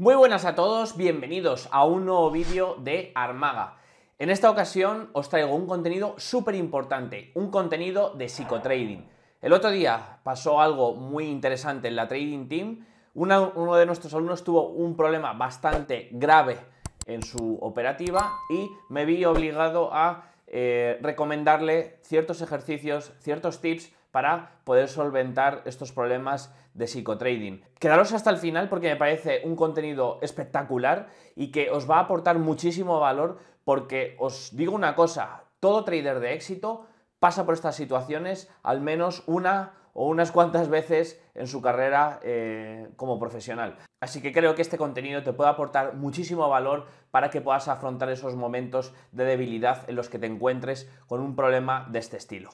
Muy buenas a todos, bienvenidos a un nuevo vídeo de Armaga. En esta ocasión os traigo un contenido súper importante, un contenido de psicotrading. El otro día pasó algo muy interesante en la Trading Team. uno de nuestros alumnos tuvo un problema bastante grave en su operativa y me vi obligado a eh, recomendarle ciertos ejercicios, ciertos tips para poder solventar estos problemas de psicotrading. Quedaros hasta el final porque me parece un contenido espectacular y que os va a aportar muchísimo valor porque os digo una cosa, todo trader de éxito pasa por estas situaciones al menos una o unas cuantas veces en su carrera eh, como profesional. Así que creo que este contenido te puede aportar muchísimo valor para que puedas afrontar esos momentos de debilidad en los que te encuentres con un problema de este estilo.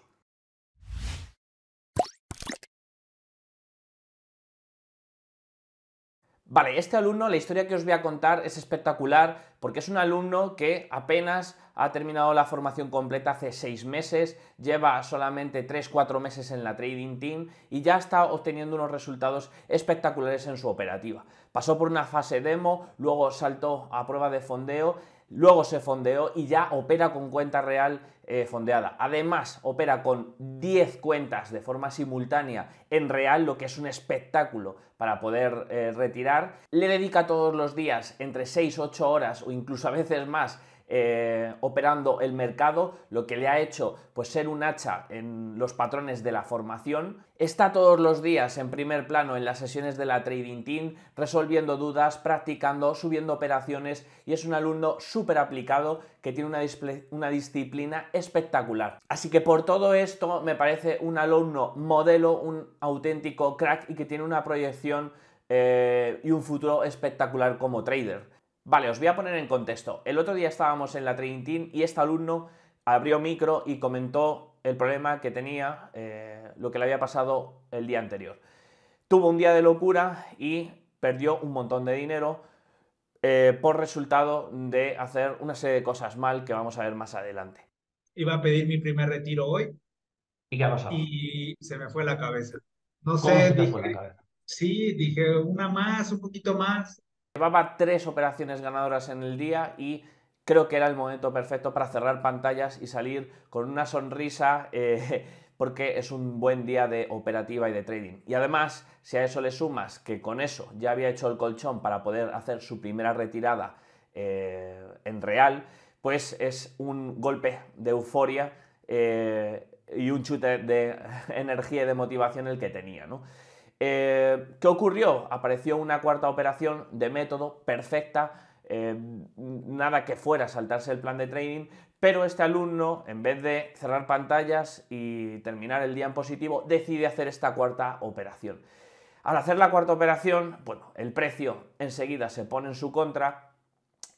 Vale, este alumno, la historia que os voy a contar es espectacular porque es un alumno que apenas ha terminado la formación completa hace seis meses, lleva solamente 3-4 meses en la Trading Team y ya está obteniendo unos resultados espectaculares en su operativa. Pasó por una fase demo, luego saltó a prueba de fondeo, luego se fondeó y ya opera con cuenta real eh, fondeada. Además, opera con 10 cuentas de forma simultánea en real, lo que es un espectáculo para poder eh, retirar. Le dedica todos los días entre 6-8 horas o incluso a veces más eh, operando el mercado, lo que le ha hecho pues, ser un hacha en los patrones de la formación. Está todos los días en primer plano en las sesiones de la Trading Team, resolviendo dudas, practicando, subiendo operaciones y es un alumno súper aplicado que tiene una, disciplina espectacular. Así que por todo esto me parece un alumno modelo, un auténtico crack y que tiene una proyección eh, y un futuro espectacular como trader. Vale, os voy a poner en contexto. El otro día estábamos en la Training y este alumno abrió micro y comentó el problema que tenía, eh, lo que le había pasado el día anterior. Tuvo un día de locura y perdió un montón de dinero eh, por resultado de hacer una serie de cosas mal que vamos a ver más adelante. Iba a pedir mi primer retiro hoy. ¿Y Y se me fue la cabeza. No sé. Sí, dije una más, un poquito más Llevaba tres operaciones ganadoras en el día y creo que era el momento perfecto para cerrar pantallas y salir con una sonrisa eh, porque es un buen día de operativa y de trading. Y además, si a eso le sumas que con eso ya había hecho el colchón para poder hacer su primera retirada eh, en real, pues es un golpe de euforia eh, y un chute de energía y de motivación el que tenía, ¿no? Eh, ¿Qué ocurrió? Apareció una cuarta operación de método perfecta, eh, nada que fuera saltarse el plan de training, pero este alumno, en vez de cerrar pantallas y terminar el día en positivo, decide hacer esta cuarta operación. Al hacer la cuarta operación, bueno, el precio enseguida se pone en su contra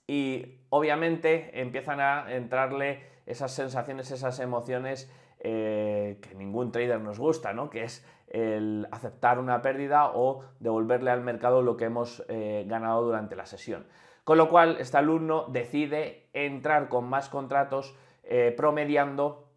y obviamente empiezan a entrarle esas sensaciones, esas emociones eh, que ningún trader nos gusta, ¿no? Que es el aceptar una pérdida o devolverle al mercado lo que hemos eh, ganado durante la sesión. Con lo cual, este alumno decide entrar con más contratos eh, promediando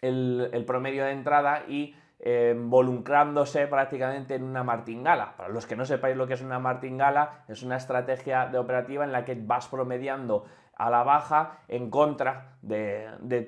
el, promedio de entrada y eh, involucrándose prácticamente en una martingala. Para los que no sepáis lo que es una martingala, es una estrategia de operativa en la que vas promediando a la baja en contra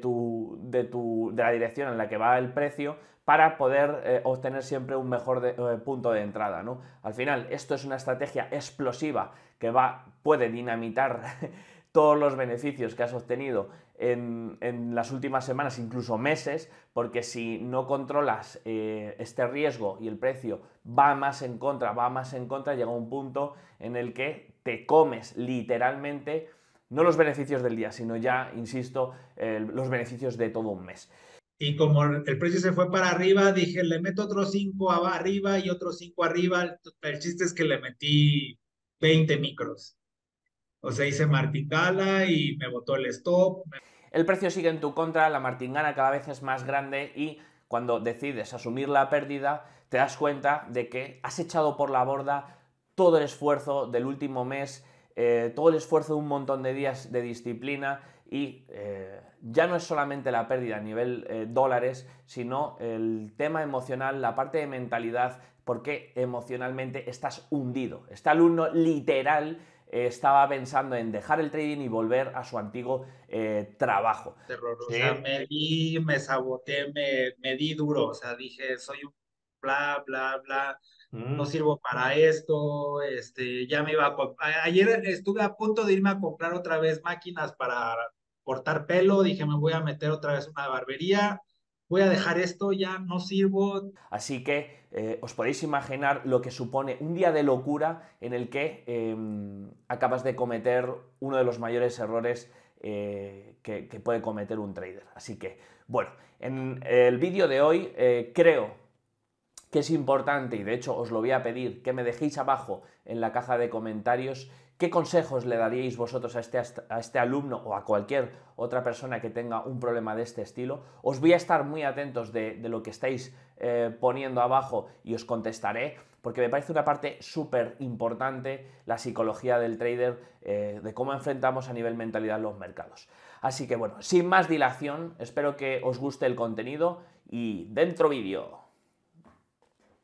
tu, de la dirección en la que va el precio para poder eh, obtener siempre un mejor eh, punto de entrada. Al final, esto es una estrategia explosiva que va, puede dinamitar todos los beneficios que has obtenido en, las últimas semanas, incluso meses, porque si no controlas eh, este riesgo y el precio va más en contra, va más en contra, llega un punto en el que te comes literalmente no los beneficios del día, sino ya, insisto, los beneficios de todo un mes. Y como el precio se fue para arriba, dije, le meto otro 5 arriba y otros 5 arriba. El, chiste es que le metí 20 micros. O sea, hice martingala y me botó el stop. El precio sigue en tu contra, la martingana cada vez es más grande y cuando decides asumir la pérdida, te das cuenta de que has echado por la borda todo el esfuerzo del último mes, eh, todo el esfuerzo de un montón de días de disciplina y... Eh, ya no es solamente la pérdida a nivel eh, dólares, sino el tema emocional, la parte de mentalidad, porque emocionalmente estás hundido. Este alumno literal eh, estaba pensando en dejar el trading y volver a su antiguo eh, trabajo. me di, me saboteé, me, di duro, o sea, dije, soy un bla, bla, bla, no mm. sirvo para esto, este, ya me iba Ayer estuve a punto de irme a comprar otra vez máquinas para cortar pelo, dije, me voy a meter otra vez una barbería, voy a dejar esto, ya no sirvo. Así que eh, os podéis imaginar lo que supone un día de locura en el que em, acabas de cometer uno de los mayores errores eh, que, que, puede cometer un trader. Así que, bueno, en el vídeo de hoy eh, creo que es importante, y de hecho os lo voy a pedir, que me dejéis abajo en la caja de comentarios ¿Qué consejos le daríais vosotros a este, a este alumno o a cualquier otra persona que tenga un problema de este estilo? Os voy a estar muy atentos de, lo que estáis eh, poniendo abajo y os contestaré, porque me parece una parte súper importante la psicología del trader, eh, de cómo enfrentamos a nivel mentalidad los mercados. Así que bueno, sin más dilación, espero que os guste el contenido y dentro vídeo.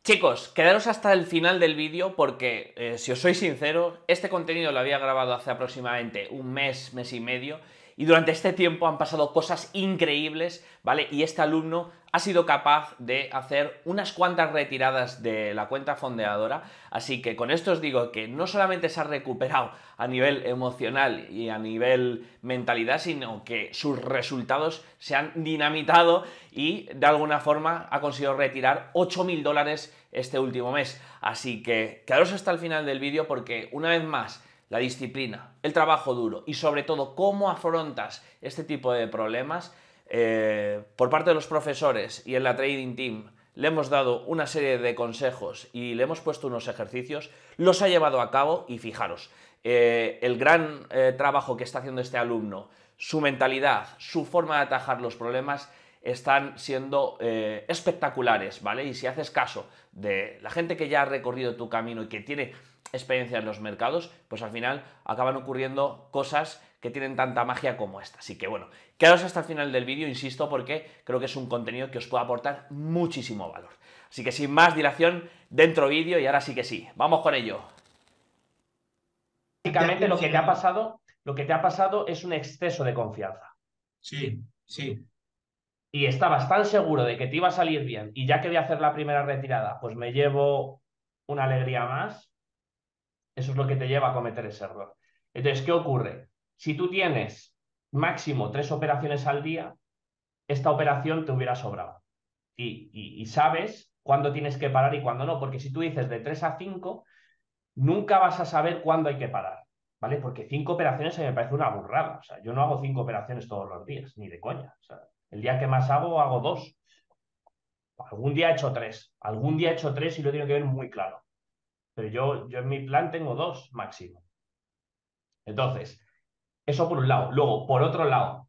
Chicos, quedaros hasta el final del vídeo porque, eh, si os soy sincero, este contenido lo había grabado hace aproximadamente un mes, mes y medio y durante este tiempo han pasado cosas increíbles, ¿vale? Y este alumno ha sido capaz de hacer unas cuantas retiradas de la cuenta fondeadora. Así que con esto os digo que no solamente se ha recuperado a nivel emocional y a nivel mentalidad, sino que sus resultados se han dinamitado y de alguna forma ha conseguido retirar 8.000 dólares este último mes. Así que quedaros hasta el final del vídeo porque una vez más, la disciplina, el trabajo duro y sobre todo cómo afrontas este tipo de problemas eh, por parte de los profesores y en la trading team le hemos dado una serie de consejos y le hemos puesto unos ejercicios, los ha llevado a cabo y fijaros, eh, el gran eh, trabajo que está haciendo este alumno, su mentalidad, su forma de atajar los problemas están siendo espectaculares, ¿vale? Y si haces caso de la gente que ya ha recorrido tu camino y que tiene experiencia en los mercados, pues al final acaban ocurriendo cosas que tienen tanta magia como esta. Así que bueno, quedaos hasta el final del vídeo, insisto, porque creo que es un contenido que os puede aportar muchísimo valor. Así que sin más dilación, dentro vídeo y ahora sí que sí, vamos con ello. Básicamente lo que te ha pasado, lo que te ha pasado es un exceso de confianza. Sí, sí. Y estabas tan seguro de que te iba a salir bien y ya que voy a hacer la primera retirada, pues me llevo una alegría más eso es lo que te lleva a cometer ese error. Entonces, ¿qué ocurre? Si tú tienes máximo tres operaciones al día, esta operación te hubiera sobrado. Y, sabes cuándo tienes que parar y cuándo no, porque si tú dices de tres a cinco, nunca vas a saber cuándo hay que parar, ¿vale? Porque cinco operaciones a me parece una burrada. O sea, yo no hago cinco operaciones todos los días, ni de coña. el día que más hago, hago dos. Algún día he hecho tres. Algún día he hecho tres y lo tengo que ver muy claro. Pero yo, yo en mi plan tengo dos máximo. Entonces, eso por un lado. Luego, por otro lado,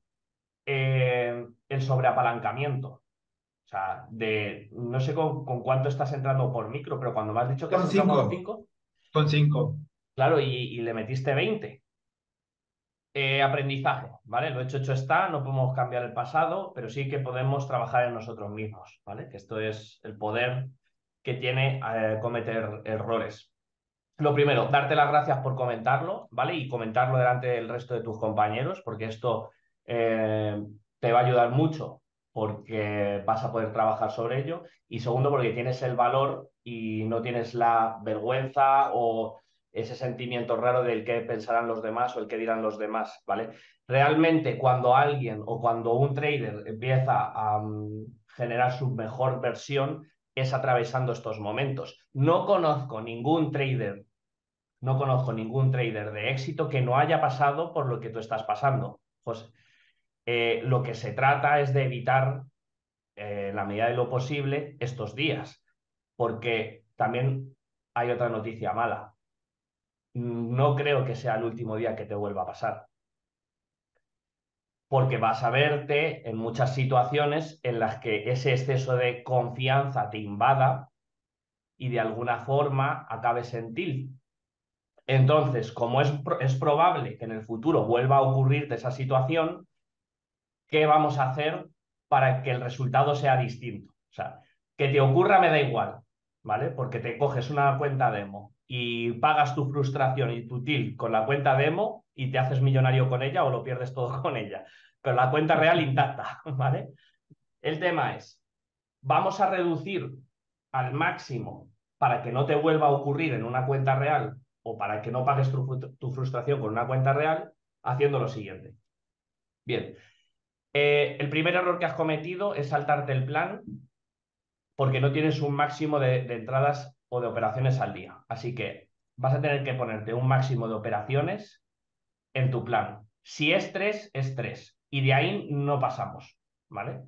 eh, el sobreapalancamiento. O sea, de no sé con, cuánto estás entrando por micro, pero cuando me has dicho que con cinco. con cinco... Con Claro, y, le metiste 20. Eh, aprendizaje, ¿vale? Lo hecho, hecho está, no podemos cambiar el pasado, pero sí que podemos trabajar en nosotros mismos, ¿vale? Que esto es el poder que tiene eh, cometer errores. Lo primero, darte las gracias por comentarlo, ¿vale? Y comentarlo delante del resto de tus compañeros, porque esto eh, te va a ayudar mucho porque vas a poder trabajar sobre ello. Y segundo, porque tienes el valor y no tienes la vergüenza o ese sentimiento raro del que pensarán los demás o el que dirán los demás, ¿vale? Realmente cuando alguien o cuando un trader empieza a mm, generar su mejor versión, es atravesando estos momentos. No conozco ningún trader, no conozco ningún trader de éxito que no haya pasado por lo que tú estás pasando, José. Eh, lo que se trata es de evitar, en eh, la medida de lo posible, estos días, porque también hay otra noticia mala. No creo que sea el último día que te vuelva a pasar porque vas a verte en muchas situaciones en las que ese exceso de confianza te invada y de alguna forma acabes en Entonces, como es, es probable que en el futuro vuelva a ocurrirte esa situación, ¿qué vamos a hacer para que el resultado sea distinto? O sea, que te ocurra me da igual, ¿vale? Porque te coges una cuenta demo, y pagas tu frustración y tu til con la cuenta demo y te haces millonario con ella o lo pierdes todo con ella. Pero la cuenta real intacta, ¿vale? El tema es, vamos a reducir al máximo para que no te vuelva a ocurrir en una cuenta real o para que no pagues tu, frustración con una cuenta real, haciendo lo siguiente. Bien, eh, el primer error que has cometido es saltarte el plan porque no tienes un máximo de, de entradas o de operaciones al día. Así que vas a tener que ponerte un máximo de operaciones en tu plan. Si es tres, es tres. Y de ahí no pasamos, ¿vale?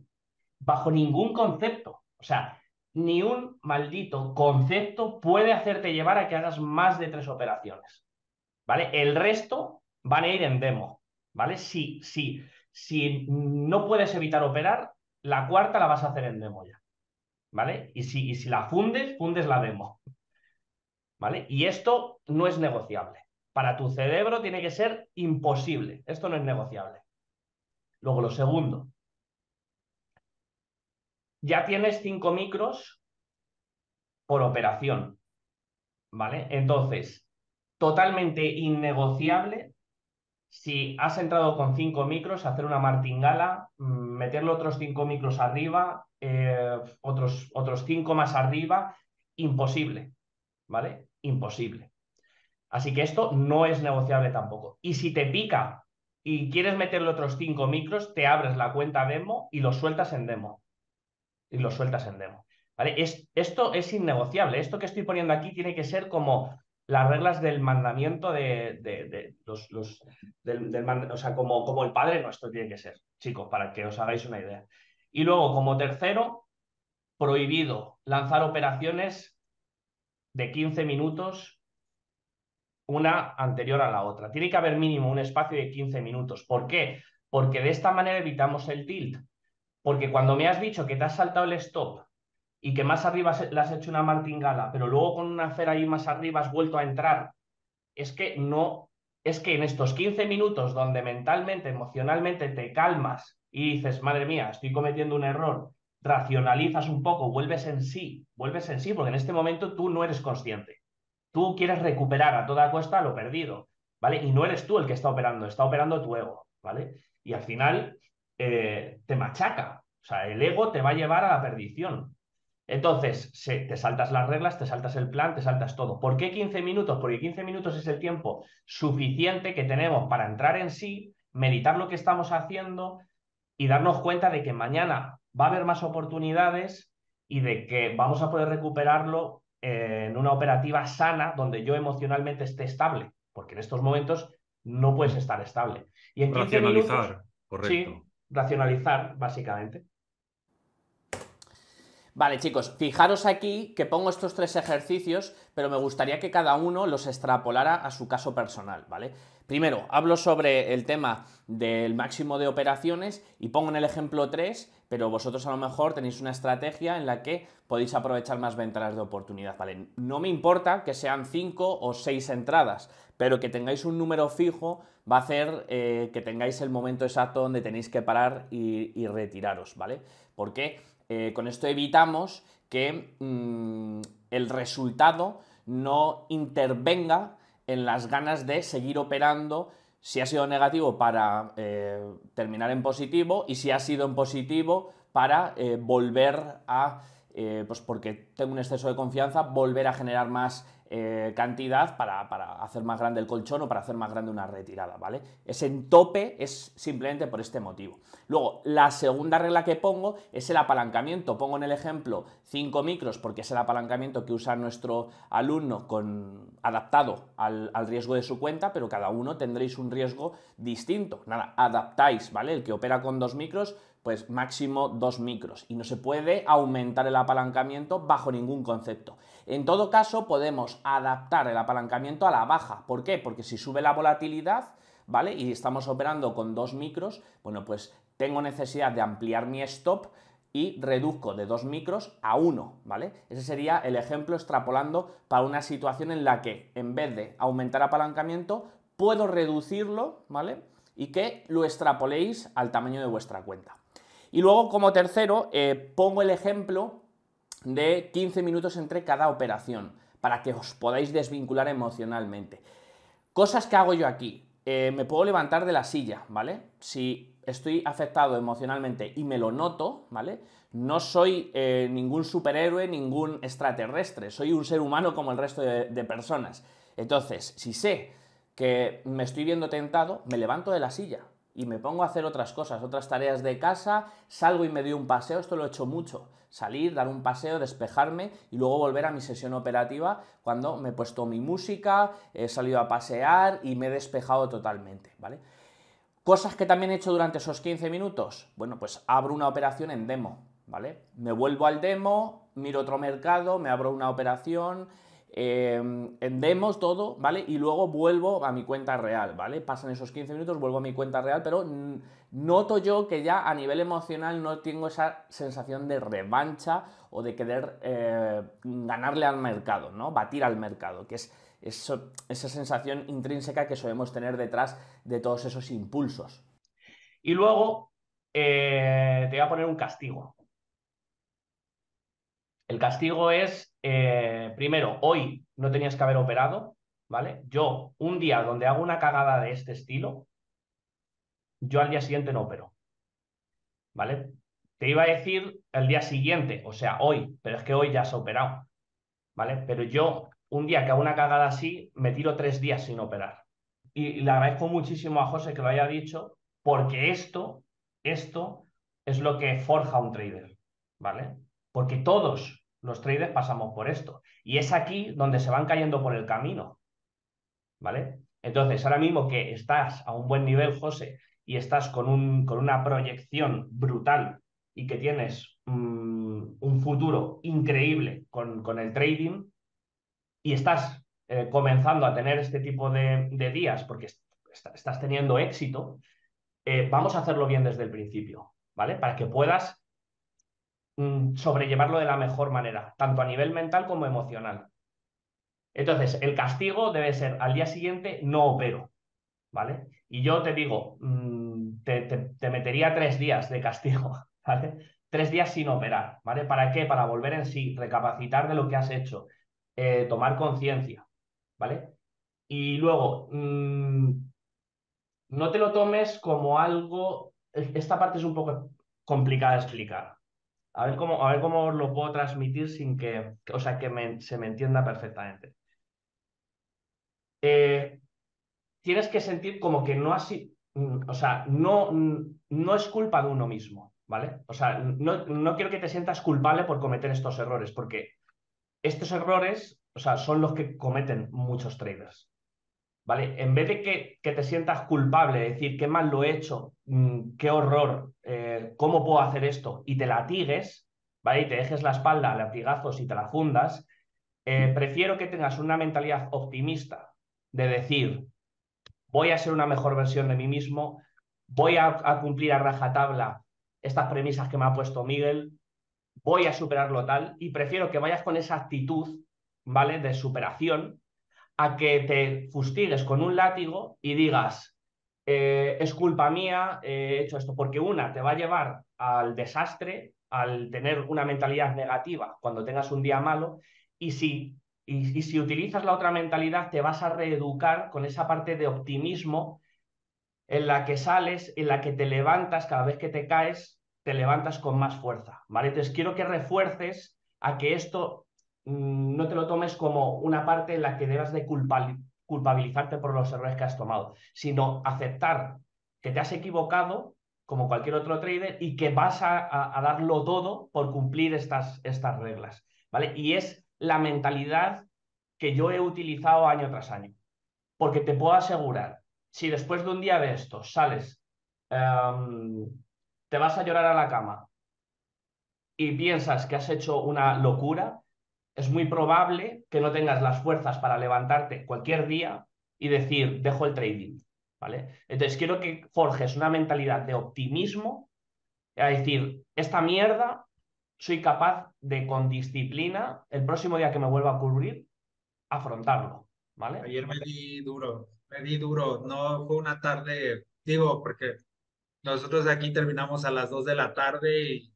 Bajo ningún concepto. O sea, ni un maldito concepto puede hacerte llevar a que hagas más de tres operaciones. ¿Vale? El resto van a ir en demo. ¿Vale? Si, si, si no puedes evitar operar, la cuarta la vas a hacer en demo ya. ¿vale? Y si, la fundes, fundes la demo, ¿vale? Y esto no es negociable. Para tu cerebro tiene que ser imposible. Esto no es negociable. Luego, lo segundo. Ya tienes 5 micros por operación, ¿vale? Entonces, totalmente innegociable si has entrado con 5 micros, hacer una martingala, mm, meterle otros 5 micros arriba, eh, otros, otros cinco más arriba, imposible, ¿vale? Imposible. Así que esto no es negociable tampoco. Y si te pica y quieres meterle otros 5 micros, te abres la cuenta demo y lo sueltas en demo. Y lo sueltas en demo. ¿Vale? Es, esto es innegociable. Esto que estoy poniendo aquí tiene que ser como las reglas del mandamiento de, los, del, o sea, como, como el Padre nuestro tiene que ser, chicos, para que os hagáis una idea. Y luego, como tercero, prohibido lanzar operaciones de 15 minutos una anterior a la otra. Tiene que haber mínimo un espacio de 15 minutos. ¿Por qué? Porque de esta manera evitamos el tilt. Porque cuando me has dicho que te has saltado el stop y que más arriba le has hecho una martingala, pero luego con una fera ahí más arriba has vuelto a entrar, es que no, es que en estos 15 minutos donde mentalmente, emocionalmente te calmas y dices, madre mía, estoy cometiendo un error, racionalizas un poco, vuelves en sí, vuelves en sí, porque en este momento tú no eres consciente. Tú quieres recuperar a toda costa lo perdido, ¿vale? Y no eres tú el que está operando, está operando tu ego, ¿vale? Y al final eh, te machaca, o sea, el ego te va a llevar a la perdición. Entonces, te saltas las reglas, te saltas el plan, te saltas todo. ¿Por qué 15 minutos? Porque 15 minutos es el tiempo suficiente que tenemos para entrar en sí, meditar lo que estamos haciendo y darnos cuenta de que mañana va a haber más oportunidades y de que vamos a poder recuperarlo eh, en una operativa sana donde yo emocionalmente esté estable, porque en estos momentos no puedes estar estable. Y en racionalizar, correcto. racionalizar, básicamente. Vale, chicos, fijaros aquí que pongo estos tres ejercicios, pero me gustaría que cada uno los extrapolara a su caso personal, ¿vale? Primero, hablo sobre el tema del máximo de operaciones y pongo en el ejemplo 3, pero vosotros a lo mejor tenéis una estrategia en la que podéis aprovechar más ventanas de oportunidad, ¿vale? No me importa que sean cinco o seis entradas, pero que tengáis un número fijo va a hacer eh, que tengáis el momento exacto donde tenéis que parar y, y retiraros, ¿vale? ¿Por qué? Eh, con esto evitamos que mm, el resultado no intervenga en las ganas de seguir operando si ha sido negativo para eh, terminar en positivo y si ha sido en positivo para eh, volver a, pues porque tengo un exceso de confianza, volver a generar más eh, cantidad para, hacer más grande el colchón o para hacer más grande una retirada, ¿vale? Ese tope es simplemente por este motivo. Luego, la segunda regla que pongo es el apalancamiento. Pongo en el ejemplo 5 micros porque es el apalancamiento que usa nuestro alumno con, adaptado al, riesgo de su cuenta, pero cada uno tendréis un riesgo distinto. Nada, adaptáis, ¿vale? El que opera con dos micros pues máximo 2 micros y no se puede aumentar el apalancamiento bajo ningún concepto. En todo caso, podemos adaptar el apalancamiento a la baja. ¿Por qué? Porque si sube la volatilidad, ¿vale? Y estamos operando con dos micros, bueno, pues tengo necesidad de ampliar mi stop y reduzco de 2 micros a 1, ¿vale? Ese sería el ejemplo extrapolando para una situación en la que en vez de aumentar apalancamiento, puedo reducirlo, ¿vale? Y que lo extrapoléis al tamaño de vuestra cuenta. Y luego como tercero, eh, pongo el ejemplo de 15 minutos entre cada operación, para que os podáis desvincular emocionalmente. Cosas que hago yo aquí. Eh, me puedo levantar de la silla, ¿vale? Si estoy afectado emocionalmente y me lo noto, ¿vale? No soy eh, ningún superhéroe, ningún extraterrestre, soy un ser humano como el resto de, de personas. Entonces, si sé que me estoy viendo tentado, me levanto de la silla y me pongo a hacer otras cosas, otras tareas de casa, salgo y me doy un paseo, esto lo he hecho mucho salir, dar un paseo, despejarme y luego volver a mi sesión operativa cuando me he puesto mi música, he salido a pasear y me he despejado totalmente, ¿vale? Cosas que también he hecho durante esos 15 minutos. Bueno, pues abro una operación en demo, ¿vale? Me vuelvo al demo, miro otro mercado, me abro una operación, eh, todo, ¿vale? Y luego vuelvo a mi cuenta real, ¿vale? Pasan esos 15 minutos, vuelvo a mi cuenta real, pero noto yo que ya a nivel emocional no tengo esa sensación de revancha o de querer eh, ganarle al mercado, ¿no? Batir al mercado, que es esa sensación intrínseca que solemos tener detrás de todos esos impulsos. Y luego eh, te voy a poner un castigo. El castigo es, eh, primero, hoy no tenías que haber operado, ¿vale? Yo, un día donde hago una cagada de este estilo, yo al día siguiente no opero, ¿vale? Te iba a decir el día siguiente, o sea, hoy, pero es que hoy ya has operado, ¿vale? Pero yo, un día que hago una cagada así, me tiro tres días sin operar. Y, le agradezco muchísimo a José que lo haya dicho, porque esto, esto es lo que forja un trader, ¿vale? Porque todos los traders pasamos por esto. Y es aquí donde se van cayendo por el camino. ¿Vale? Entonces, ahora mismo que estás a un buen nivel, José, y estás con, un, con una proyección brutal y que tienes mm, un futuro increíble con, con, el trading y estás eh, comenzando a tener este tipo de, días porque estás teniendo éxito, eh, vamos a hacerlo bien desde el principio, ¿vale? Para que puedas Mm, sobrellevarlo de la mejor manera, tanto a nivel mental como emocional. Entonces, el castigo debe ser al día siguiente no opero, ¿vale? Y yo te digo, mm, te, metería tres días de castigo, ¿vale? Tres días sin operar, ¿vale? ¿Para qué? Para volver en sí, recapacitar de lo que has hecho, eh, tomar conciencia, ¿vale? Y luego, mm, no te lo tomes como algo, e-, esta parte es un poco complicada de explicar, a ver cómo, a ver cómo lo puedo transmitir sin que, o sea, que se me entienda perfectamente. Eh, tienes que sentir como que no así, mm, o sea, no, no es culpa de uno mismo, ¿vale? O sea, no, quiero que te sientas culpable por cometer estos errores, porque estos errores, o sea, son los que cometen muchos traders. En vez de que, te sientas culpable, decir, qué mal lo he hecho, mm, qué horror, eh, cómo puedo hacer esto, y te latigues, ¿vale? Y te dejes la espalda a latigazos y te la fundas, eh, prefiero que tengas una mentalidad optimista de decir, voy a ser una mejor versión de mí mismo, voy a, cumplir a rajatabla estas premisas que me ha puesto Miguel, voy a superarlo tal, y prefiero que vayas con esa actitud, ¿vale? De superación, a que te fustigues con un látigo y digas, eh, es culpa mía, eh, he hecho esto, porque una te va a llevar al desastre, al tener una mentalidad negativa cuando tengas un día malo, y si, y, si utilizas la otra mentalidad te vas a reeducar con esa parte de optimismo en la que sales, en la que te levantas cada vez que te caes, te levantas con más fuerza, ¿vale? Entonces quiero que refuerces a que esto Mm, no te lo tomes como una parte en la que debas de culpabilizarte por los errores que has tomado, sino aceptar que te has equivocado como cualquier otro trader y que vas a, darlo todo por cumplir estas, estas reglas, ¿vale? Y es la mentalidad que yo he utilizado año tras año, porque te puedo asegurar, si después de un día de esto sales, em, te vas a llorar a la cama y piensas que has hecho una locura, es muy probable que no tengas las fuerzas para levantarte cualquier día y decir, dejo el trading. ¿vale? Entonces, quiero que forjes una mentalidad de optimismo, a decir, esta mierda soy capaz de con disciplina, el próximo día que me vuelva a ocurrir, afrontarlo. ¿vale? Ayer me di duro, me di duro, no fue una tarde, digo, porque nosotros aquí terminamos a las 2 de la tarde y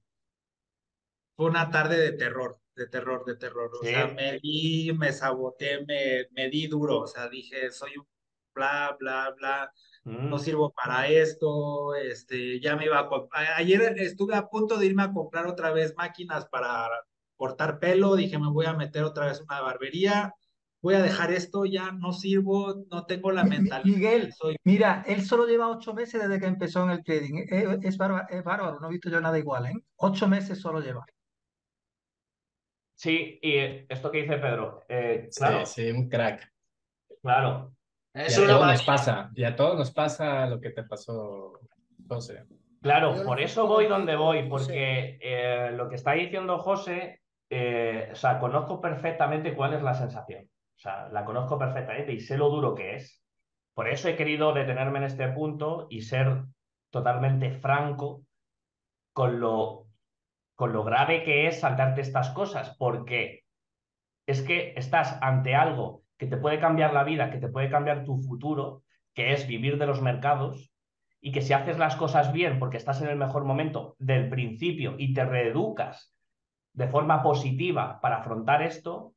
fue una tarde de terror de terror, de terror. O sea, me di, me saboteé, me, me di duro. O sea, dije, soy un bla, bla, bla. No mm. sirvo para esto, este, ya me iba a Ayer estuve a punto de irme a comprar otra vez máquinas para cortar pelo, dije, me voy a meter otra vez una barbería, voy a dejar esto, ya no sirvo, no tengo la mentalidad. Miguel, soy... mira, él solo lleva ocho meses desde que empezó en el trading, es, eh, eh, es, bárbaro, es bárbaro, no he visto yo nada igual, ¿eh? Ocho meses solo lleva. Sí, y esto que dice Pedro, eh, claro. Sí, sí, un crack. Claro. Eso y a todos nos pasa, y a todos nos pasa lo que te pasó, José. Claro, por eso voy donde voy, porque eh, lo que está diciendo José, eh, o sea, conozco perfectamente cuál es la sensación. O sea, la conozco perfectamente y sé lo duro que es. Por eso he querido detenerme en este punto y ser totalmente franco con lo con lo grave que es saltarte estas cosas, porque es que estás ante algo que te puede cambiar la vida, que te puede cambiar tu futuro, que es vivir de los mercados, y que si haces las cosas bien, porque estás en el mejor momento del principio y te reeducas de forma positiva para afrontar esto,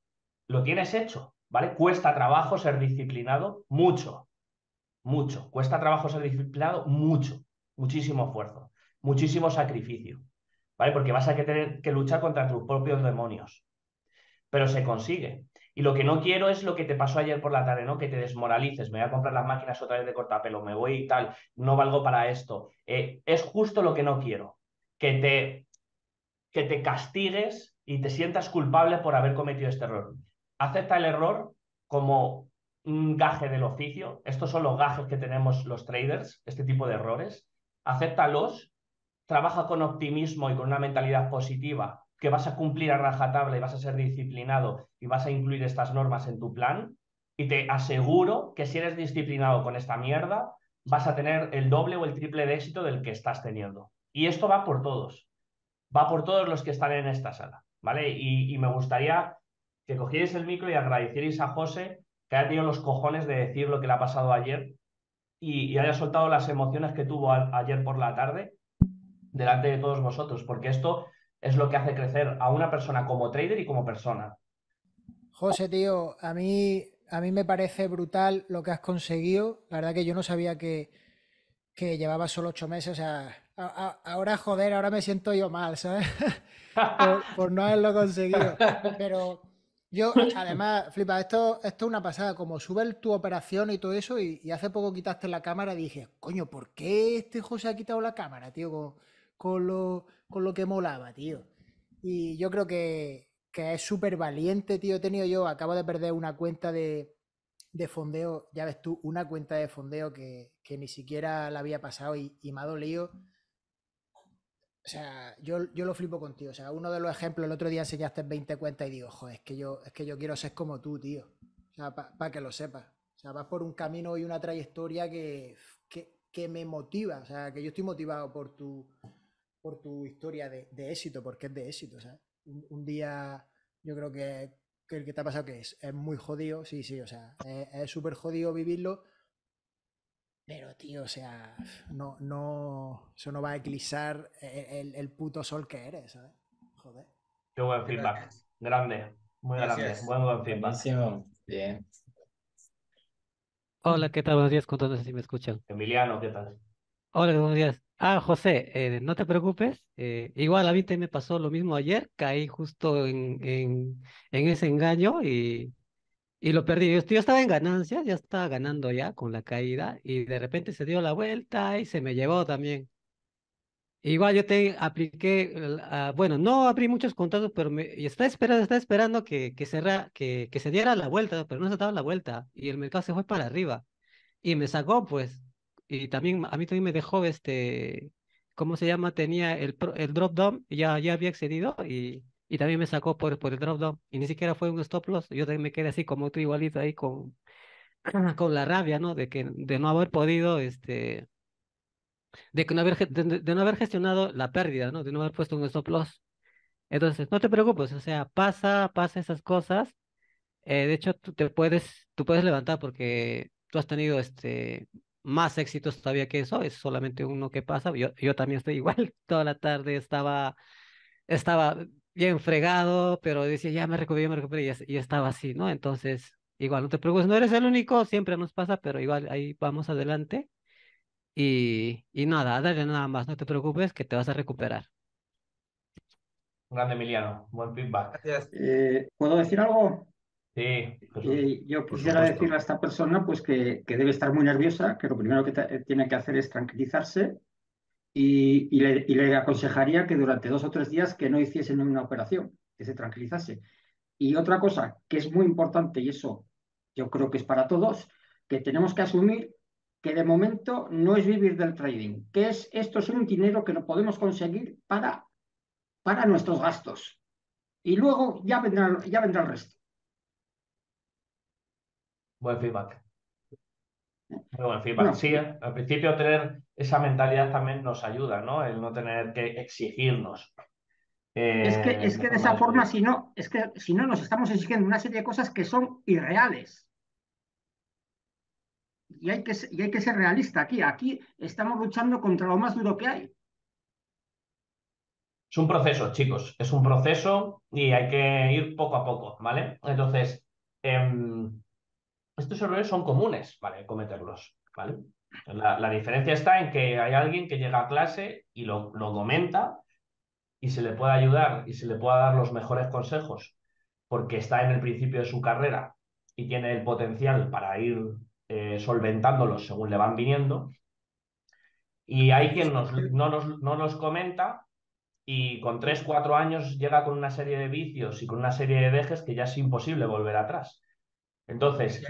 lo tienes hecho, ¿vale? Cuesta trabajo ser disciplinado, mucho, mucho. Cuesta trabajo ser disciplinado, mucho, muchísimo esfuerzo, muchísimo sacrificio. Porque vas a tener que luchar contra tus propios demonios. Pero se consigue. Y lo que no quiero es lo que te pasó ayer por la tarde, ¿no? Que te desmoralices, me voy a comprar las máquinas otra vez de cortapelo, me voy y tal, no valgo para esto. Eh, es justo lo que no quiero, que te, que te castigues y te sientas culpable por haber cometido este error. Acepta el error como un gaje del oficio. Estos son los gajes que tenemos los traders, este tipo de errores. Acéptalos trabaja con optimismo y con una mentalidad positiva, que vas a cumplir a rajatabla y vas a ser disciplinado y vas a incluir estas normas en tu plan, y te aseguro que si eres disciplinado con esta mierda, vas a tener el doble o el triple de éxito del que estás teniendo. Y esto va por todos. Va por todos los que están en esta sala, ¿vale? Y, me gustaría que cogierais el micro y agradecierais a José que haya tenido los cojones de decir lo que le ha pasado ayer y, haya soltado las emociones que tuvo ayer por la tarde delante de todos vosotros, porque esto es lo que hace crecer a una persona como trader y como persona. José, tío, a mí, a mí me parece brutal lo que has conseguido. La verdad que yo no sabía que, que llevaba solo ocho meses. ahora joder, ahora me siento yo mal, ¿sabes? por, no haberlo conseguido. Pero yo, además, flipa, esto, esto es una pasada. Como sube tu operación y todo eso, y, hace poco quitaste la cámara, dije, coño, ¿por qué este José ha quitado la cámara, tío? con lo, con lo que molaba, tío. Y yo creo que, que es súper valiente, tío. He tenido yo, acabo de perder una cuenta de, fondeo, ya ves tú, una cuenta de fondeo que, ni siquiera la había pasado y, y me ha dolido. O sea, yo, yo, lo flipo contigo. O sea, uno de los ejemplos, el otro día enseñaste 20 cuentas y digo, ojo es que yo, es que yo quiero ser como tú, tío. O sea, para que lo sepas. O sea, vas por un camino y una trayectoria que, que, me motiva. O sea, que yo estoy motivado por tu, por tu historia de, éxito, porque es de éxito. ¿sabes? Un, un, día, yo creo que, el que te ha pasado que es, es muy jodido, sí, sí, o sea, es súper jodido vivirlo, pero tío, o sea, no, no, eso no va a eclipsar el, puto sol que eres, ¿sabes? Joder. Qué buen feedback. Grande, muy Gracias. grande, buen, buen feedback. Bien. Hola, ¿qué tal? Buenos días, contándose si me escuchan. Emiliano, ¿qué tal? Hola, buenos días. Ah, José, eh, no te preocupes. Eh, igual a mí te me pasó lo mismo ayer. Caí justo en, en, en ese engaño y, lo perdí. Yo, estaba en ganancias, ya estaba ganando ya con la caída y de repente se dio la vuelta y se me llevó también. Igual yo te apliqué, ah, bueno, no abrí muchos contratos, pero me, estaba esperando, esperando que, que, que, que se diera la vuelta, pero no se daba la vuelta y el mercado se fue para arriba y me sacó pues y también a mí también me dejó este, ¿cómo se llama? Tenía el, el drop down, ya, ya había excedido y, y también me sacó por, por el drop down y ni siquiera fue un stop loss, yo también me quedé así como tú igualito ahí con, con la rabia, ¿no? De, que, de no haber podido, este, de, que no haber, de, no haber gestionado la pérdida, ¿no? De no haber puesto un stop loss. Entonces, no te preocupes, o sea, pasa, pasa esas cosas. Eh, de hecho, tú te puedes, tú puedes levantar porque tú has tenido este, más éxitos todavía que eso, es solamente uno que pasa. Yo, yo también estoy igual, toda la tarde estaba, estaba bien fregado, pero decía, ya me recuperé, me recuperé, y, estaba así, ¿no? Entonces, igual, no te preocupes, no eres el único, siempre nos pasa, pero igual ahí vamos adelante. Y, y nada, dale nada más, no te preocupes, que te vas a recuperar. Grande Emiliano, buen feedback. Gracias. Eh, ¿Puedo decir algo? yo quisiera decirle a esta persona pues que, debe estar muy nerviosa, que lo primero que eh, tiene que hacer es tranquilizarse y, le, aconsejaría que durante dos o tres días que no hiciesen ninguna operación, que se tranquilizase. Y otra cosa que es muy importante, y eso yo creo que es para todos, que tenemos que asumir que de momento no es vivir del trading, que es esto es un dinero que no podemos conseguir para, para nuestros gastos. Y luego ya vendrá, ya vendrá el resto. Buen feedback. buen feedback. Sí, eh, al principio tener esa mentalidad también nos ayuda, ¿no? El no tener que exigirnos. es que, eh, es que de esa forma, si no, es que si no nos estamos exigiendo una serie de cosas que son irreales. Y hay que, hay que ser realista aquí. Aquí estamos luchando contra lo más duro que hay. Es un proceso, chicos. Es un proceso y hay que ir poco a poco, ¿vale? Entonces, em, estos errores son comunes, ¿vale? Cometerlos, ¿vale? La, diferencia está en que hay alguien que llega a clase y lo, lo comenta y se le puede ayudar y se le pueda dar los mejores consejos porque está en el principio de su carrera y tiene el potencial para ir eh, solventándolos según le van viniendo. Y hay quien no, nos, no nos comenta y con 3, 4 años llega con una serie de vicios y con una serie de dejes que ya es imposible volver atrás. Entonces,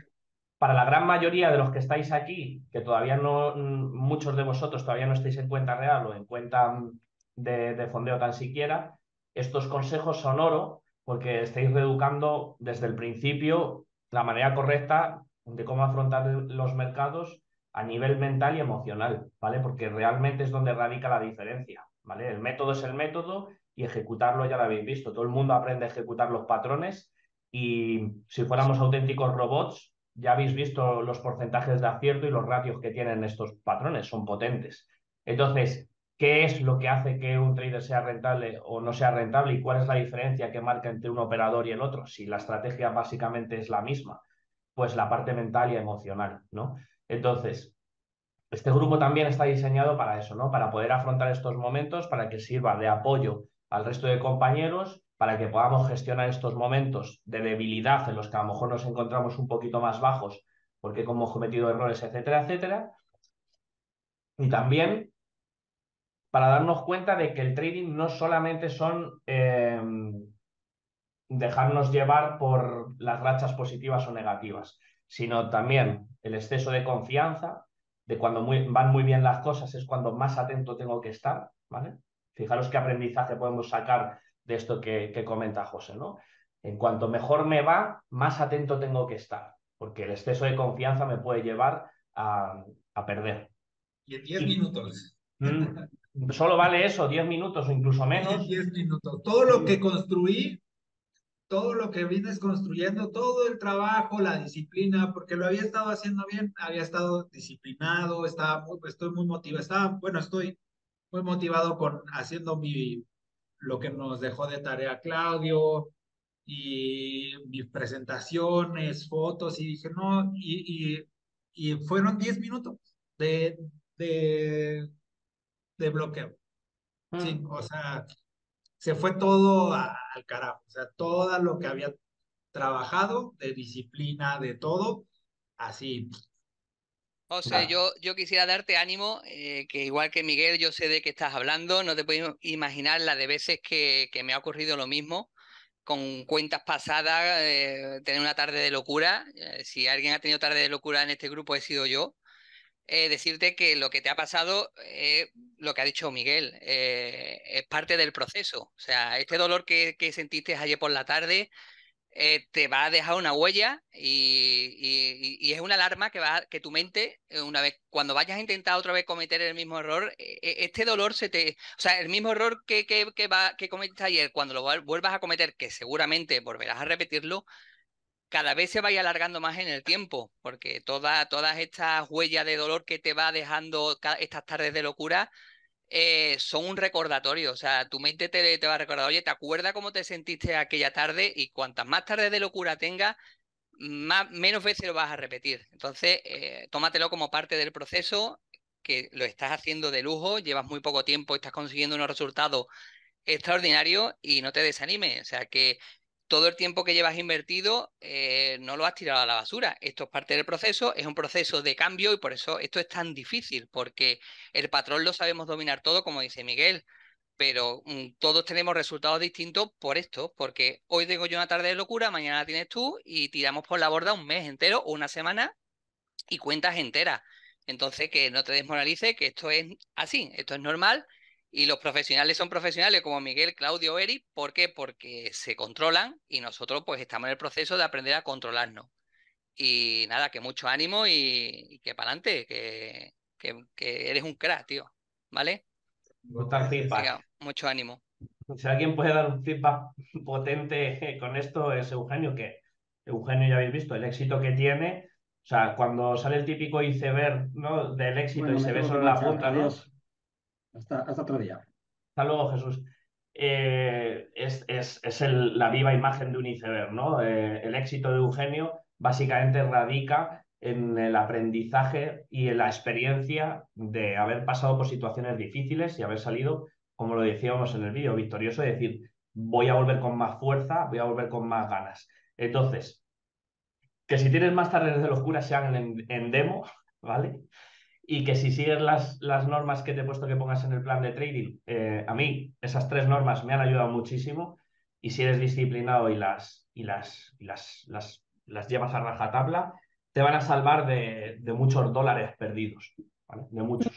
para la gran mayoría de los que estáis aquí, que todavía no, muchos de vosotros todavía no estáis en cuenta real o en cuenta mm, de, fondeo tan siquiera, estos consejos son oro porque estáis reeducando desde el principio la manera correcta de cómo afrontar los mercados a nivel mental y emocional, ¿vale? Porque realmente es donde radica la diferencia, ¿vale? El método es el método y ejecutarlo ya lo habéis visto. Todo el mundo aprende a ejecutar los patrones y si fuéramos auténticos robots, ya habéis visto los porcentajes de acierto y los ratios que tienen estos patrones, son potentes. Entonces, ¿qué es lo que hace que un trader sea rentable o no sea rentable y cuál es la diferencia que marca entre un operador y el otro? Si la estrategia básicamente es la misma, pues la parte mental y emocional, ¿no? Entonces, este grupo también está diseñado para eso, ¿no? Para poder afrontar estos momentos, para que sirva de apoyo al resto de compañeros para que podamos gestionar estos momentos de debilidad en los que a lo mejor nos encontramos un poquito más bajos porque hemos cometido errores, etcétera, etcétera. Y también para darnos cuenta de que el trading no solamente son eh, dejarnos llevar por las rachas positivas o negativas, sino también el exceso de confianza, de cuando van muy bien las cosas es cuando más atento tengo que estar, ¿vale? Fijaros qué aprendizaje podemos sacar de esto que, que comenta José, ¿no? En cuanto mejor me va, más atento tengo que estar, porque el exceso de confianza me puede llevar a, a perder. Y en 10 minutos. Mm, solo vale eso, 10 minutos o incluso menos. 10 minutos. Todo lo que construí, todo lo que vienes construyendo, todo el trabajo, la disciplina, porque lo había estado haciendo bien, había estado disciplinado, estaba muy, estoy muy motivado, estaba, bueno, estoy muy motivado con haciendo mi, lo que nos dejó de tarea Claudio y mis presentaciones, fotos, y dije, no, y, y, fueron 10 minutos de, de, de bloqueo. Mm. Sí, o sea, se fue todo al carajo, o sea, todo lo que había trabajado de disciplina, de todo, así o sea, yo, quisiera darte ánimo, eh, que igual que Miguel, yo sé de qué estás hablando, no te puedes imaginar la de veces que, me ha ocurrido lo mismo con cuentas pasadas, eh, tener una tarde de locura. Eh, si alguien ha tenido tarde de locura en este grupo, he sido yo. decirte que lo que te ha pasado, es lo que ha dicho Miguel, es parte del proceso. O sea, este dolor que, que sentiste ayer por la tarde, eh, te va a dejar una huella y, es una alarma que, va, que tu mente, eh, una vez, cuando vayas a intentar otra vez cometer el mismo error, eh, este dolor se te. O sea, el mismo error que, que, va, cometiste ayer, cuando lo vuelvas a cometer, que seguramente volverás a repetirlo, cada vez se vaya alargando más en el tiempo, porque todas todas estas huellas de dolor que te va dejando estas tardes de locura eh, son un recordatorio. O sea, tu mente te, va a recordar, oye, ¿te acuerdas cómo te sentiste aquella tarde? Y cuantas más tardes de locura tengas, menos veces lo vas a repetir. Entonces, eh, tómatelo como parte del proceso, que lo estás haciendo de lujo, llevas muy poco tiempo, estás consiguiendo unos resultados extraordinarios y no te desanimes. O sea, que todo el tiempo que llevas invertido eh, no lo has tirado a la basura. Esto es parte del proceso, es un proceso de cambio y por eso esto es tan difícil, porque el patrón lo sabemos dominar todo, como dice Miguel, pero mm, todos tenemos resultados distintos por esto, porque hoy tengo yo una tarde de locura, mañana la tienes tú y tiramos por la borda un mes entero o una semana y cuentas enteras. Entonces, que no te desmoralice, que esto es así, esto es normal y los profesionales son profesionales como Miguel, Claudio, Eri. ¿Por qué? Porque se controlan y nosotros pues estamos en el proceso de aprender a controlarnos. Y nada, que mucho ánimo y, que para adelante, que, que, eres un crack, tío. ¿Vale? mucho ánimo. Si alguien puede dar un feedback potente con esto es Eugenio, que Eugenio ya habéis visto el éxito que tiene. O sea, cuando sale el típico iceberg ¿no? del éxito y se ve solo la punta, ¿no? Hasta, otro día. Hasta luego, Jesús. Eh, es, la viva imagen de un iceberg, ¿no? Eh, el éxito de Eugenio básicamente radica en el aprendizaje y en la experiencia de haber pasado por situaciones difíciles y haber salido, como lo decíamos en el vídeo, victorioso, es decir, voy a volver con más fuerza, voy a volver con más ganas. Entonces, que si tienes más tardes de locura sean en demo, ¿vale? y que si sigues las, las normas que te he puesto que pongas en el plan de trading, eh, a mí esas tres normas me han ayudado muchísimo y si eres disciplinado y las, y las, las, llevas a rajatabla, te van a salvar de, muchos dólares perdidos, de muchos.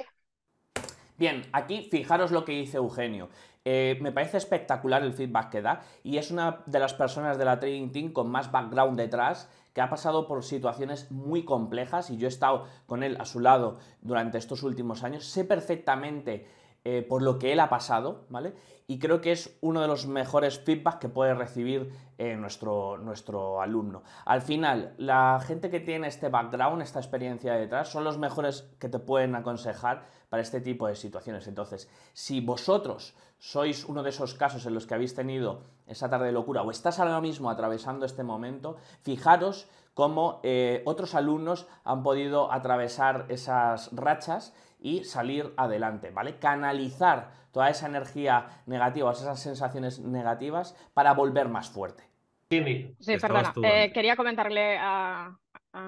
Bien, aquí fijaros lo que dice Eugenio. Eh, me parece espectacular el feedback que da y es una de las personas de la Trading Team con más background detrás que ha pasado por situaciones muy complejas y yo he estado con él a su lado durante estos últimos años, sé perfectamente eh, por lo que él ha pasado, ¿vale? Y creo que es uno de los mejores feedbacks que puede recibir eh, nuestro, nuestro alumno. Al final, la gente que tiene este background, esta experiencia detrás, son los mejores que te pueden aconsejar para este tipo de situaciones. Entonces, si vosotros sois uno de esos casos en los que habéis tenido esa tarde de locura o estás ahora mismo atravesando este momento, fijaros cómo eh, otros alumnos han podido atravesar esas rachas y salir adelante, ¿vale? Canalizar toda esa energía negativa, esas sensaciones negativas para volver más fuerte. Sí, perdona, eh, quería comentarle a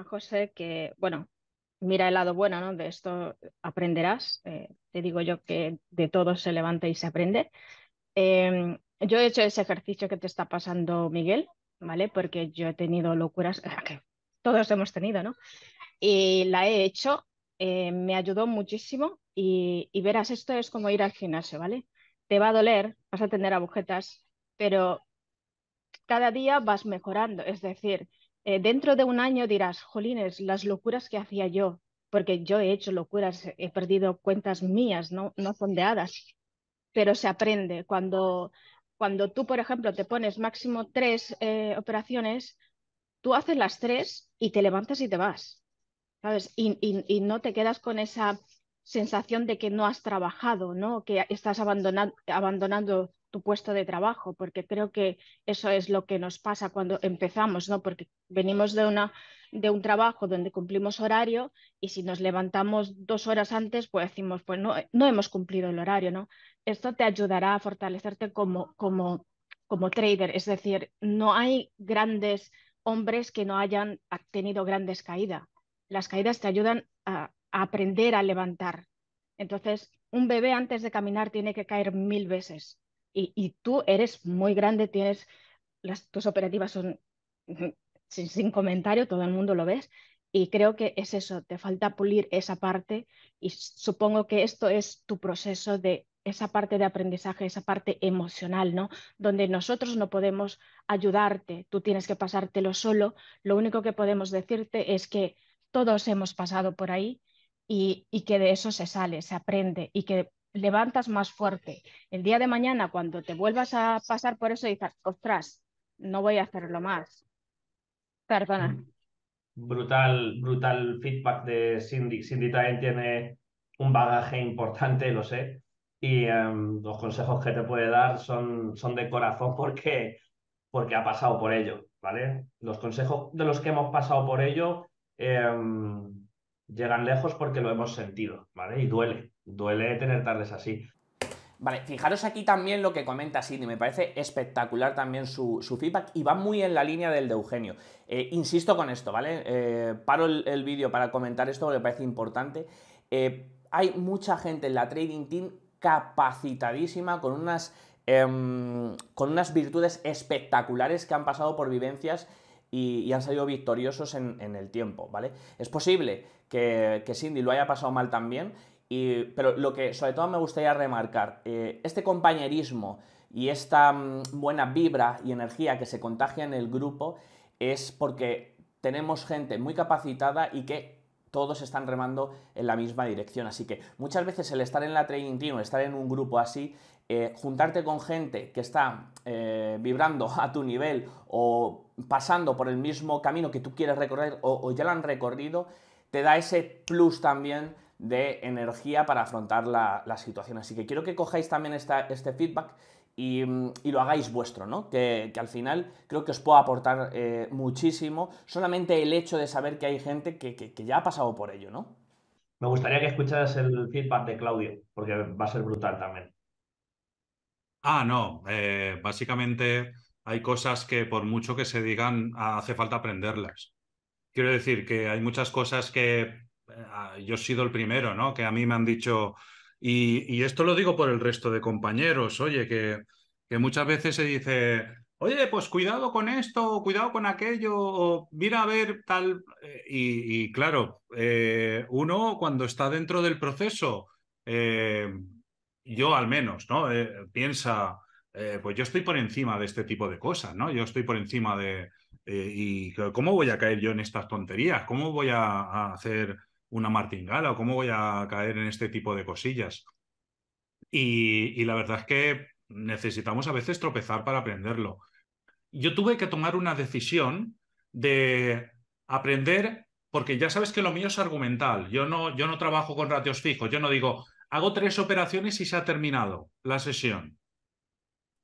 José que, bueno, mira el lado bueno, ¿no? De esto aprenderás. Eh, te digo yo que de todo se levanta y se aprende. Em, yo he hecho ese ejercicio que te está pasando, Miguel, ¿vale? Porque yo he tenido locuras, que todos hemos tenido, ¿no? Y la he hecho, eh, me ayudó muchísimo y, y verás, esto es como ir al gimnasio, ¿vale? Te va a doler, vas a tener agujetas, pero cada día vas mejorando, es decir, eh, dentro de un año dirás, jolines, las locuras que hacía yo, porque yo he hecho locuras, he perdido cuentas mías, no, no fondeadas, pero se aprende. Cuando, cuando tú, por ejemplo, te pones máximo tres eh, operaciones, tú haces las tres y te levantas y te vas, ¿sabes? Y, no te quedas con esa sensación de que no has trabajado, ¿no? Que estás abandonando puesto de trabajo, porque creo que eso es lo que nos pasa cuando empezamos, ¿no? Porque venimos de, una, de un trabajo donde cumplimos horario y si nos levantamos dos horas antes, pues decimos, pues no, no hemos cumplido el horario, ¿no? Esto te ayudará a fortalecerte como, como, como trader, es decir, no hay grandes hombres que no hayan tenido grandes caídas. Las caídas te ayudan a, a aprender a levantar. Entonces, un bebé antes de caminar tiene que caer mil veces y, tú eres muy grande, tienes las, tus operativas son sin, comentario, todo el mundo lo ves, y creo que es eso, te falta pulir esa parte y supongo que esto es tu proceso de esa parte de aprendizaje, esa parte emocional, ¿no? Donde nosotros no podemos ayudarte, tú tienes que pasártelo solo, lo único que podemos decirte es que todos hemos pasado por ahí y, y que de eso se sale, se aprende y que levantas más fuerte. El día de mañana, cuando te vuelvas a pasar por eso, dices, ostras, no voy a hacerlo más. Perdona. Mm. Brutal, brutal feedback de Cindy. Cindy también tiene un bagaje importante, lo sé. Y em, los consejos que te puede dar son, son de corazón porque, porque ha pasado por ello, ¿vale? Los consejos de los que hemos pasado por ello em, llegan lejos porque lo hemos sentido, ¿vale? Y duele, duele tener tardes así. Vale, fijaros aquí también lo que comenta Cindy... me parece espectacular también su, feedback y va muy en la línea del de Eugenio. Eh, insisto con esto, ¿vale? Eh, paro el, vídeo para comentar esto porque me parece importante. Eh, hay mucha gente en la Trading Team capacitadísima, con unas, em, con unas virtudes espectaculares que han pasado por vivencias y, han salido victoriosos en, el tiempo, ¿vale? Es posible que, que Cindy lo haya pasado mal también pero lo que sobre todo me gustaría remarcar, eh, este compañerismo y esta mm, buena vibra y energía que se contagia en el grupo es porque tenemos gente muy capacitada y que todos están remando en la misma dirección. Así que muchas veces el estar en la training team o estar en un grupo así, eh, juntarte con gente que está eh, vibrando a tu nivel o pasando por el mismo camino que tú quieres recorrer o ya lo han recorrido, te da ese plus también de energía para afrontar la, situación. Así que quiero que cojáis también esta, este feedback y, lo hagáis vuestro, ¿no? Que, al final creo que os puedo aportar eh, muchísimo solamente el hecho de saber que hay gente que, ya ha pasado por ello, ¿no? Me gustaría que escucharas el feedback de Claudio, porque va a ser brutal también. Ah, no. Eh, básicamente hay cosas que por mucho que se digan hace falta aprenderlas. Quiero decir que hay muchas cosas que yo he sido el primero, ¿no? Que a mí me han dicho, y, esto lo digo por el resto de compañeros, oye, que, que muchas veces se dice, oye, pues cuidado con esto, cuidado con aquello, o mira a ver tal. Eh, y, claro, eh, uno cuando está dentro del proceso, eh, yo al menos, ¿no? piensa, pues yo estoy por encima de este tipo de cosas, ¿no? Yo estoy por encima de. ¿Y cómo voy a caer yo en estas tonterías? ¿Cómo voy a hacer.? una martingala o cómo voy a caer en este tipo de cosillas. Y, la verdad es que necesitamos a veces tropezar para aprenderlo. Yo tuve que tomar una decisión de aprender, porque ya sabes que lo mío es argumental, yo no, yo no trabajo con ratios fijos, yo no digo, hago tres operaciones y se ha terminado la sesión.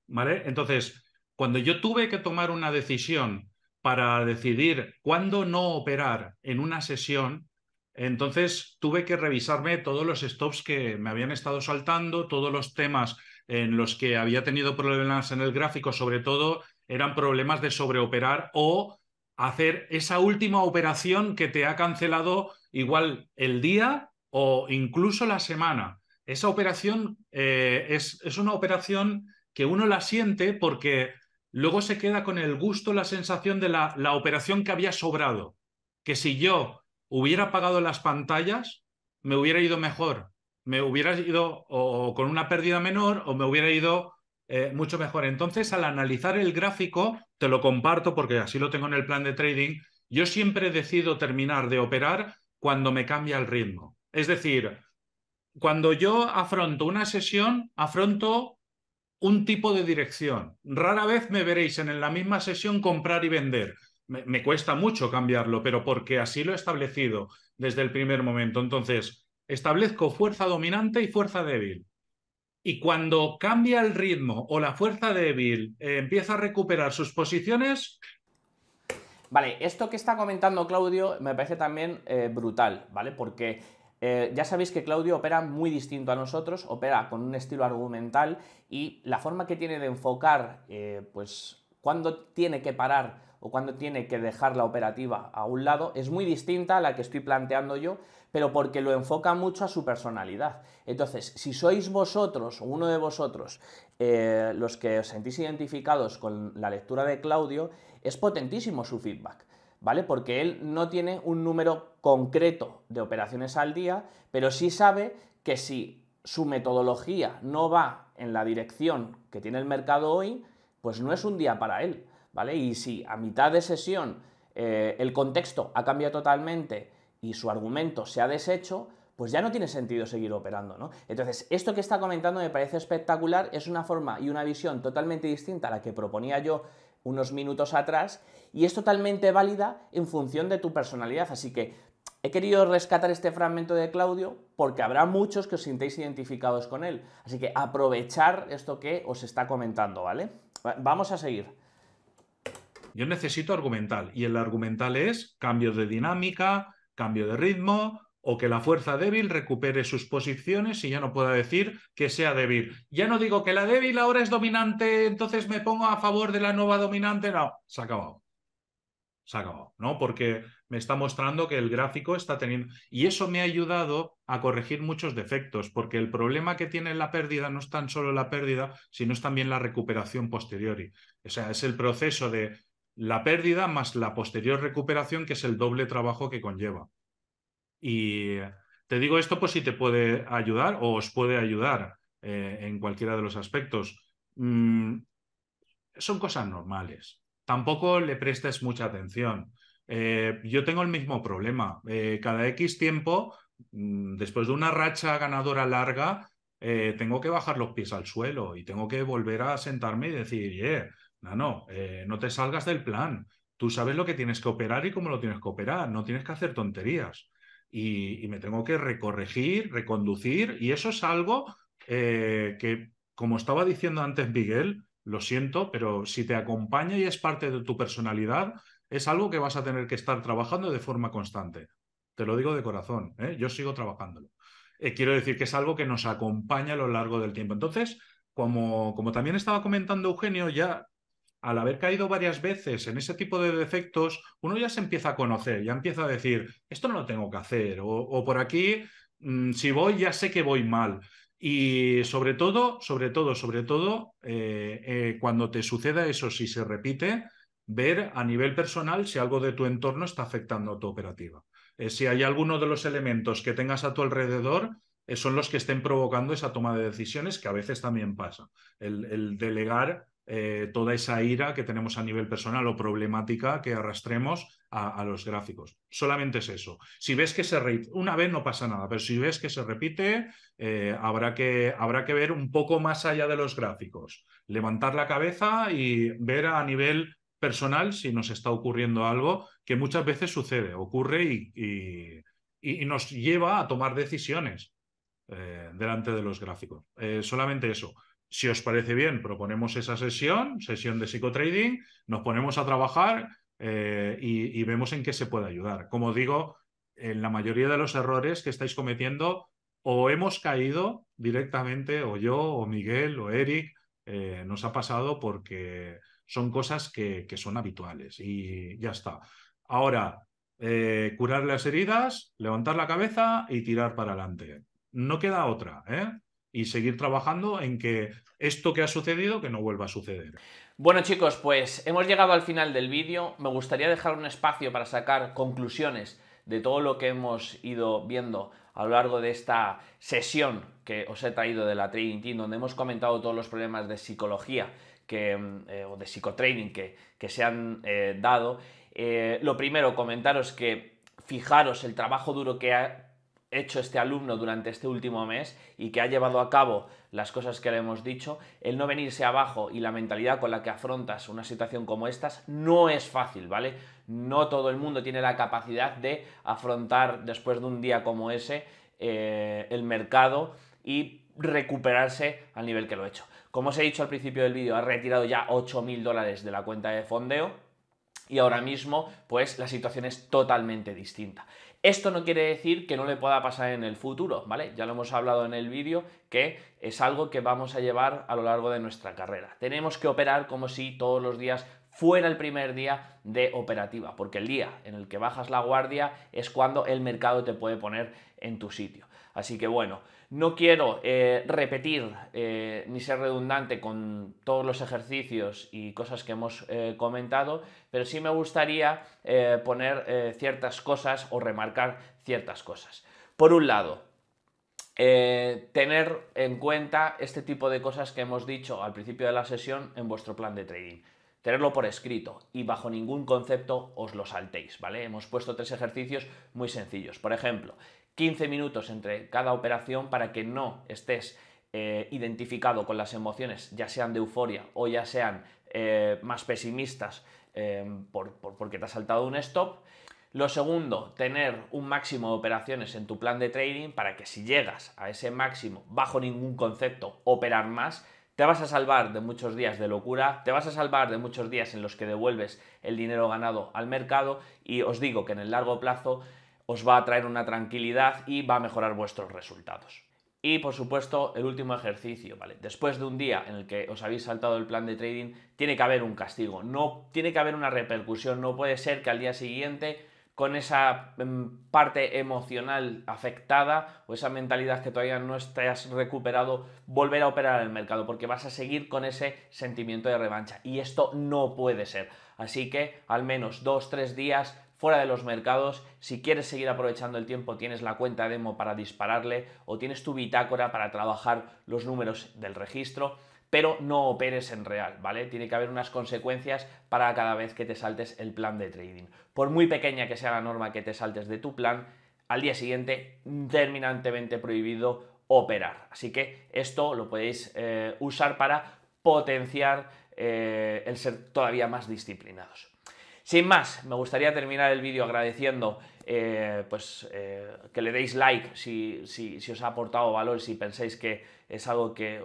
¿Vale? Entonces, cuando yo tuve que tomar una decisión para decidir cuándo no operar en una sesión, entonces tuve que revisarme todos los stops que me habían estado saltando, todos los temas en los que había tenido problemas en el gráfico, sobre todo eran problemas de sobreoperar o hacer esa última operación que te ha cancelado igual el día o incluso la semana. Esa operación eh, es, es una operación que uno la siente porque luego se queda con el gusto, la sensación de la, la operación que había sobrado. Que si yo hubiera pagado las pantallas, me hubiera ido mejor. Me hubiera ido con una pérdida menor o me hubiera ido eh, mucho mejor. Entonces, al analizar el gráfico, te lo comparto porque así lo tengo en el plan de trading, yo siempre decido terminar de operar cuando me cambia el ritmo. Es decir, cuando yo afronto una sesión, afronto un tipo de dirección. Rara vez me veréis en la misma sesión comprar y vender me, cuesta mucho cambiarlo, pero porque así lo he establecido desde el primer momento. Entonces, establezco fuerza dominante y fuerza débil. Y cuando cambia el ritmo o la fuerza débil eh, empieza a recuperar sus posiciones. Vale, esto que está comentando Claudio me parece también eh, brutal, ¿vale? Porque eh, ya sabéis que Claudio opera muy distinto a nosotros, opera con un estilo argumental y la forma que tiene de enfocar, pues, cuando tiene que parar o cuando tiene que dejar la operativa a un lado, es muy distinta a la que estoy planteando yo, pero porque lo enfoca mucho a su personalidad. Entonces, si sois vosotros, uno de vosotros, eh, los que os sentís identificados con la lectura de Claudio, es potentísimo su feedback. ¿Vale? Porque él no tiene un número concreto de operaciones al día, pero sí sabe que si su metodología no va en la dirección que tiene el mercado hoy, pues no es un día para él. Y si a mitad de sesión eh, el contexto ha cambiado totalmente y su argumento se ha deshecho, pues ya no tiene sentido seguir operando, ¿no? Entonces, esto que está comentando me parece espectacular, es una forma y una visión totalmente distinta a la que proponía yo unos minutos atrás y es totalmente válida en función de tu personalidad, así que he querido rescatar este fragmento de Claudio porque habrá muchos que os sintéis identificados con él, así que aprovechar esto que os está comentando, ¿vale? Vamos a seguir. Yo necesito argumental y el argumental es cambio de dinámica, cambio de ritmo o que la fuerza débil recupere sus posiciones y ya no pueda decir que sea débil. Ya no digo que la débil ahora es dominante, entonces me pongo a favor de la nueva dominante. No, se ha acabado. Se ha acabado, ¿no? Porque me está mostrando que el gráfico está teniendo... Y eso me ha ayudado a corregir muchos defectos, porque el problema que tiene la pérdida no es tan solo la pérdida, sino es también la recuperación posteriori. O sea, es el proceso de la pérdida más la posterior recuperación, que es el doble trabajo que conlleva. Y te digo esto pues si te puede ayudar o os puede ayudar eh, en cualquiera de los aspectos. Mm, son cosas normales. Tampoco le prestes mucha atención. Eh, yo tengo el mismo problema. Eh, cada X tiempo, mm, después de una racha ganadora larga, tengo que bajar los pies al suelo y tengo que volver a sentarme y decir, no, no, eh, no te salgas del plan. Tú sabes lo que tienes que operar y cómo lo tienes que operar. No tienes que hacer tonterías. Y, me tengo que recorregir, reconducir. Y eso es algo eh, que, como estaba diciendo antes Miguel, lo siento, pero si te acompaña y es parte de tu personalidad, es algo que vas a tener que estar trabajando de forma constante. Te lo digo de corazón, ¿eh? yo sigo trabajándolo. quiero decir que es algo que nos acompaña a lo largo del tiempo. Entonces, como, como también estaba comentando Eugenio, ya al haber caído varias veces en ese tipo de defectos, uno ya se empieza a conocer, ya empieza a decir, esto no lo tengo que hacer, o, por aquí, mm, si voy, ya sé que voy mal. Y sobre todo, sobre todo, sobre todo, eh, eh, cuando te suceda eso, si se repite, ver a nivel personal si algo de tu entorno está afectando a tu operativa. Eh, si hay alguno de los elementos que tengas a tu alrededor, son los que estén provocando esa toma de decisiones que a veces también pasa. el delegar eh, toda esa ira que tenemos a nivel personal o problemática que arrastremos a, los gráficos. Solamente es eso. Si ves que se repite, una vez no pasa nada, pero si ves que se repite, eh, habrá, que, habrá que ver un poco más allá de los gráficos. Levantar la cabeza y ver a nivel personal si nos está ocurriendo algo que muchas veces sucede, ocurre y, nos lleva a tomar decisiones eh, delante de los gráficos. solamente eso si os parece bien, proponemos esa sesión, sesión de psicotrading, nos ponemos a trabajar eh, y, vemos en qué se puede ayudar. Como digo, en la mayoría de los errores que estáis cometiendo, o hemos caído directamente, o yo, o Miguel, o Eric, eh, nos ha pasado porque son cosas que, son habituales y ya está. Ahora, eh, curar las heridas, levantar la cabeza y tirar para adelante. No queda otra, ¿eh? y seguir trabajando en que esto que ha sucedido que no vuelva a suceder. Bueno chicos, pues hemos llegado al final del vídeo. Me gustaría dejar un espacio para sacar conclusiones de todo lo que hemos ido viendo a lo largo de esta sesión que os he traído de la Trading Team, donde hemos comentado todos los problemas de psicología que, mm, eh, o de psicotraining que, que se han eh, dado. Eh, lo primero, comentaros que fijaros el trabajo duro que ha hecho este alumno durante este último mes y que ha llevado a cabo las cosas que le hemos dicho, el no venirse abajo y la mentalidad con la que afrontas una situación como estas no es fácil, ¿vale? No todo el mundo tiene la capacidad de afrontar después de un día como ese eh, el mercado y recuperarse al nivel que lo he hecho. Como os he dicho al principio del vídeo, ha retirado ya 8.000 dólares de la cuenta de fondeo y ahora mismo pues la situación es totalmente distinta. Esto no quiere decir que no le pueda pasar en el futuro, ¿vale? Ya lo hemos hablado en el vídeo, que es algo que vamos a llevar a lo largo de nuestra carrera. Tenemos que operar como si todos los días fuera el primer día de operativa, porque el día en el que bajas la guardia es cuando el mercado te puede poner en tu sitio. Así que bueno, no quiero eh, repetir eh, ni ser redundante con todos los ejercicios y cosas que hemos eh, comentado, pero sí me gustaría poner ciertas cosas o remarcar ciertas cosas. Por un lado, tener en cuenta este tipo de cosas que hemos dicho al principio de la sesión en vuestro plan de trading tenerlo por escrito y bajo ningún concepto os lo saltéis, ¿vale? Hemos puesto tres ejercicios muy sencillos. Por ejemplo, 15 minutos entre cada operación para que no estés eh, identificado con las emociones, ya sean de euforia o ya sean eh, más pesimistas eh, porque te ha saltado un stop. Lo segundo, tener un máximo de operaciones en tu plan de trading para que si llegas a ese máximo bajo ningún concepto, operar más, te vas a salvar de muchos días de locura, te vas a salvar de muchos días en los que devuelves el dinero ganado al mercado y os digo que en el largo plazo os va a traer una tranquilidad y va a mejorar vuestros resultados. Y por supuesto, el último ejercicio, ¿vale? Después de un día en el que os habéis saltado el plan de trading, tiene que haber un castigo, no tiene que haber una repercusión, no puede ser que al día siguiente con esa mm, parte emocional afectada o esa mentalidad que todavía no estás recuperado, volver a operar en el mercado, porque vas a seguir con ese sentimiento de revancha. Y esto no puede ser. Así que al menos dos, tres días fuera de los mercados. Si quieres seguir aprovechando el tiempo, tienes la cuenta demo para dispararle o tienes tu bitácora para trabajar los números del registro pero no operes en real, ¿vale? Tiene que haber unas consecuencias para cada vez que te saltes el plan de trading. Por muy pequeña que sea la norma que te saltes de tu plan, al día siguiente terminantemente prohibido operar. Así que esto lo podéis eh, usar para potenciar eh, el ser todavía más disciplinados. Sin más, me gustaría terminar el vídeo agradeciendo eh, pues, eh, que le deis like si, os ha aportado valor, si penséis que es algo que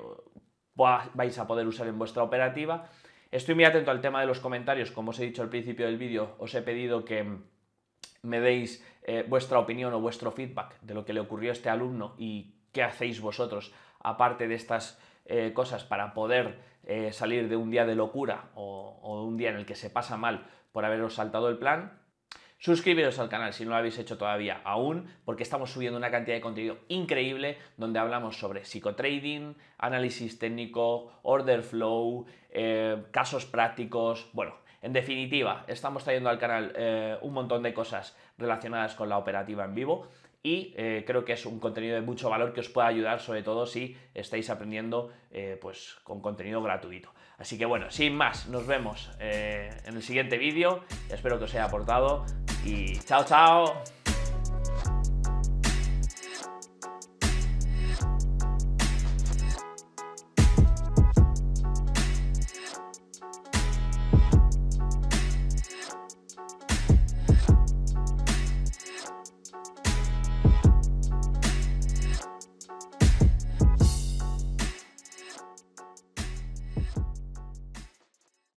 vais a poder usar en vuestra operativa. Estoy muy atento al tema de los comentarios, como os he dicho al principio del vídeo, os he pedido que me deis eh, vuestra opinión o vuestro feedback de lo que le ocurrió a este alumno y qué hacéis vosotros aparte de estas cosas para poder salir de un día de locura o, o de un día en el que se pasa mal por haberos saltado el plan. Suscribiros al canal si no lo habéis hecho todavía aún, porque estamos subiendo una cantidad de contenido increíble donde hablamos sobre psicotrading, análisis técnico, order flow, eh, casos prácticos. Bueno, en definitiva, estamos trayendo al canal eh, un montón de cosas relacionadas con la operativa en vivo y eh, creo que es un contenido de mucho valor que os pueda ayudar, sobre todo si estáis aprendiendo pues, con contenido gratuito. Así que bueno, sin más, nos vemos eh, en el siguiente vídeo. Espero que os haya aportado y chao, chao.